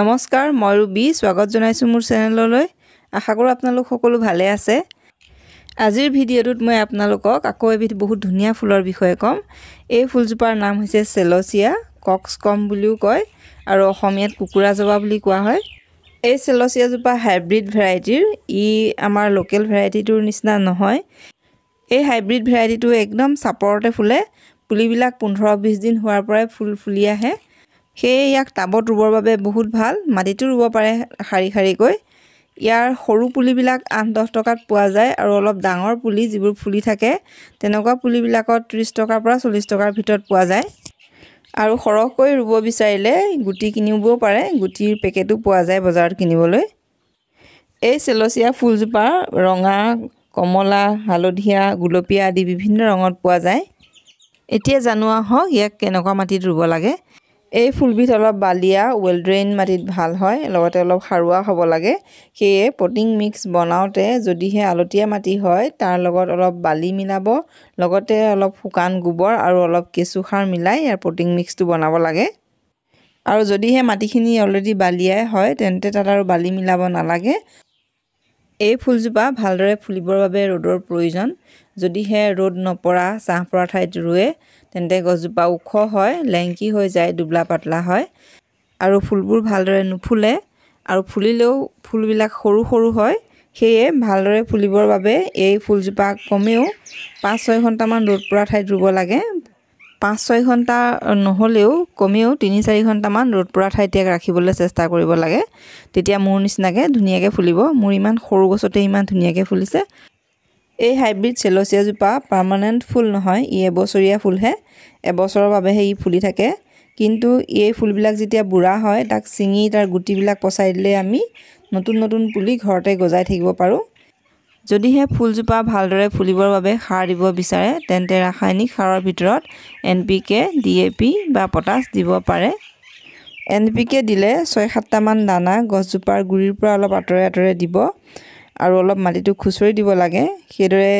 নমস্কাৰ মই ৰুবি স্বাগত জনাইছোঁ মোৰ চেনেললৈ আশা কৰোঁ আপোনালোক সকলো ভালে আছে আজিৰ ভিডিঅ'টোত মই আপোনালোকক আকৌ এবিধ বহুত ধুনীয়া ফুলৰ বিষয়ে ক'ম এই ফুলজোপাৰ নাম হৈছে চেলচিয়া কক্স কম বুলিও কয় আৰু অসমীয়াত কুকুৰা জবা বুলি কোৱা হয় এই চেলচিয়াজোপা হাইব্ৰিড ভেৰাইটিৰ ই আমাৰ লোকেল ভেৰাইটিটোৰ নিচিনা নহয় এই হাইব্ৰিড ভেৰাইটিটো একদম চাপৰতে ফুলে পুলিবিলাক পোন্ধৰ বিছ দিন হোৱাৰ পৰাই ফুল ফুলি আহে সেয়ে ইয়াক টাবত ৰুবৰ বাবে বহুত ভাল মাটিতো ৰুব পাৰে শাৰী শাৰীকৈ ইয়াৰ সৰু পুলিবিলাক আঠ দহ টকাত পোৱা যায় আৰু অলপ ডাঙৰ পুলি যিবোৰ ফুলি থাকে তেনেকুৱা পুলিবিলাকত ত্ৰিছ টকাৰ পৰা চল্লিছ টকাৰ ভিতৰত পোৱা যায় আৰু সৰহকৈ ৰুব বিচাৰিলে গুটি কিনিব পাৰে গুটিৰ পেকেটো পোৱা যায় বজাৰত কিনিবলৈ এই চেলচীয়া ফুলজোপা ৰঙা কমলা হালধীয়া গুলপীয়া আদি বিভিন্ন ৰঙত পোৱা যায় এতিয়া জানো আহক ইয়াক কেনেকুৱা মাটিত ৰুব লাগে এই ফুলবিধ অলপ বালিয়া ওয়েল ড্ৰেইন মাটিত ভাল হয় লগতে অলপ সাৰুৱা হ'ব লাগে সেয়ে পটিং মিক্স বনাওঁতে যদিহে আলতীয়া মাটি হয় তাৰ লগত অলপ বালি মিলাব লগতে অলপ শুকান গোবৰ আৰু অলপ কেঁচুসাৰ মিলাই ইয়াৰ পটিং মিক্সটো বনাব লাগে আৰু যদিহে মাটিখিনি অলৰেডি বালিয়াই হয় তেন্তে তাত আৰু বালি মিলাব নালাগে এই ফুলজোপা ভালদৰে ফুলিবৰ বাবে ৰ'দৰ প্ৰয়োজন যদিহে ৰ'দ নপৰা চাহ পৰা ঠাইত ৰুৱে তেন্তে গছজোপা ওখ হয় লেংকি হৈ যায় দুবলা পাতলা হয় আৰু ফুলবোৰ ভালদৰে নুফুলে আৰু ফুলিলেও ফুলবিলাক সৰু সৰু হয় সেয়ে ভালদৰে ফুলিবৰ বাবে এই ফুলজোপা কমেও পাঁচ ছয় ঘণ্টামান ৰ'দ পৰা ঠাইত ৰুব লাগে পাঁচ ছয় ঘণ্টা নহ'লেও কমেও তিনি চাৰি ঘণ্টামান ৰ'দ পৰা ঠাইত ইয়াক ৰাখিবলৈ চেষ্টা কৰিব লাগে তেতিয়া মোৰ নিচিনাকৈ ধুনীয়াকৈ ফুলিব মোৰ ইমান সৰু গছতে ইমান ধুনীয়াকৈ ফুলিছে এই হাইব্ৰিড চেলচিয়াজোপা পাৰ্মানেণ্ট ফুল নহয় ই এবছৰীয়া ফুলহে এবছৰৰ বাবেহে ই ফুলি থাকে কিন্তু এই ফুলবিলাক যেতিয়া বুঢ়া হয় তাক ছিঙি তাৰ গুটিবিলাক পচাই দিলে আমি নতুন নতুন পুলি ঘৰতে গজাই থাকিব পাৰোঁ যদিহে ফুলজোপা ভালদৰে ফুলিবৰ বাবে সাৰ দিব বিচাৰে তেন্তে ৰাসায়নিক সাৰৰ ভিতৰত N P K D A P বা পটাছ দিব পাৰে এন পি কে দিলে ছয় সাতটামান দানা গছজোপাৰ গুৰিৰ পৰা অলপ আঁতৰে আঁতৰে দিব আৰু অলপ মাটিটো খুচৰি দিব লাগে সেইদৰে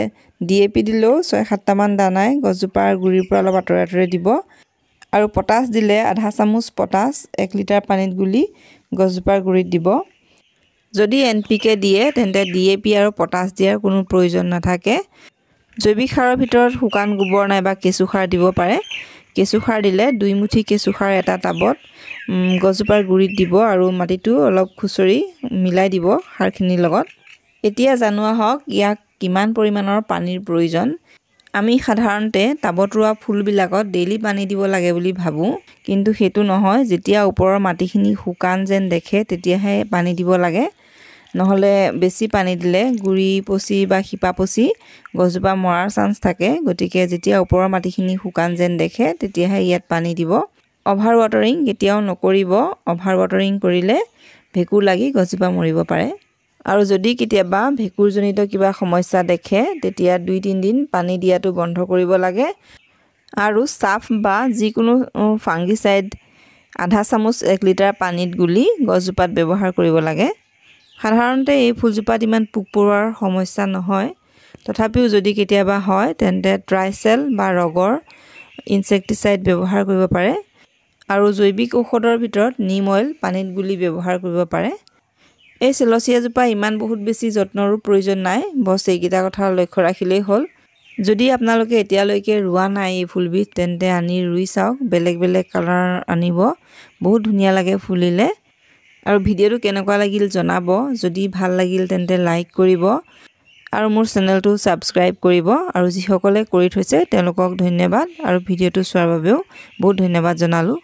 ডি এ পি দিলেও ছয় সাতটামান দানাই গছজোপাৰ গুৰিৰ পৰা অলপ আঁতৰে আঁতৰে দিব আৰু পটাছ দিলে আধা চামুচ পটাছ এক লিটাৰ পানীত গুলি গছজোপাৰ গুৰিত দিব যদি এন পি কে দিয়ে তেন্তে ডি এ পি আৰু পটাছ দিয়াৰ কোনো প্ৰয়োজন নাথাকে জৈৱিক সাৰৰ ভিতৰত শুকান গোবৰ নাইবা কেঁচুসাৰ দিব পাৰে কেঁচুসাৰ দিলে দুই মুঠি কেঁচুসাৰ এটা টাবত গছজোপাৰ গুৰিত দিব আৰু মাটিটো অলপ খুচৰি মিলাই দিব সাৰখিনিৰ লগত এতিয়া জানো আহক ইয়াক কিমান পৰিমাণৰ পানীৰ প্ৰয়োজন আমি সাধাৰণতে টাবত ৰোৱা ফুলবিলাকত ডেইলি পানী দিব লাগে বুলি ভাবোঁ কিন্তু সেইটো নহয় যেতিয়া ওপৰৰ মাটিখিনি শুকান যেন দেখে তেতিয়াহে পানী দিব লাগে নহ'লে বেছি পানী দিলে গুৰি পচি বা শিপা পচি গছজোপা মৰাৰ চান্স থাকে গতিকে যেতিয়া ওপৰৰ মাটিখিনি শুকান যেন দেখে তেতিয়াহে ইয়াত পানী দিব অভাৰ ৱাটাৰিং কেতিয়াও নকৰিব অভাৰ ৱাটাৰিং কৰিলে ভেঁকুৰ লাগি গছজোপা মৰিব পাৰে আৰু যদি কেতিয়াবা ভেঁকুৰজনিত কিবা সমস্যা দেখে তেতিয়া দুই তিনিদিন পানী দিয়াটো বন্ধ কৰিব লাগে আৰু চাফ বা যিকোনো ফাংগিচাইড আধা চামুচ এক লিটাৰ পানীত গুলি গছজোপাত ব্যৱহাৰ কৰিব লাগে সাধাৰণতে এই ফুলজোপাত ইমান পোক পৰুৱাৰ সমস্যা নহয় তথাপিও যদি কেতিয়াবা হয় তেন্তে ট্ৰাইচেল বা ৰগৰ ইনচেক্টিচাইড ব্যৱহাৰ কৰিব পাৰে আৰু জৈৱিক ঔষধৰ ভিতৰত নিম অইল পানীত গুলি ব্যৱহাৰ কৰিব পাৰে এই চেলচী এজোপা ইমান বহুত বেছি যত্নৰো প্ৰয়োজন নাই বছ এইকেইটা কথা লক্ষ্য ৰাখিলেই হ'ল যদি আপোনালোকে এতিয়ালৈকে ৰোৱা নাই এই ফুলবিধ তেন্তে আনি ৰুই চাওক বেলেগ বেলেগ কালাৰ আনিব বহুত ধুনীয়া লাগে ফুলিলে আৰু ভিডিঅ'টো কেনেকুৱা লাগিল জনাব যদি ভাল লাগিল তেন্তে লাইক কৰিব আৰু মোৰ চেনেলটো ছাবস্ক্ৰাইব কৰিব আৰু যিসকলে কৰি থৈছে তেওঁলোকক ধন্যবাদ আৰু ভিডিঅ'টো চোৱাৰ বাবেও বহুত ধন্যবাদ জনালোঁ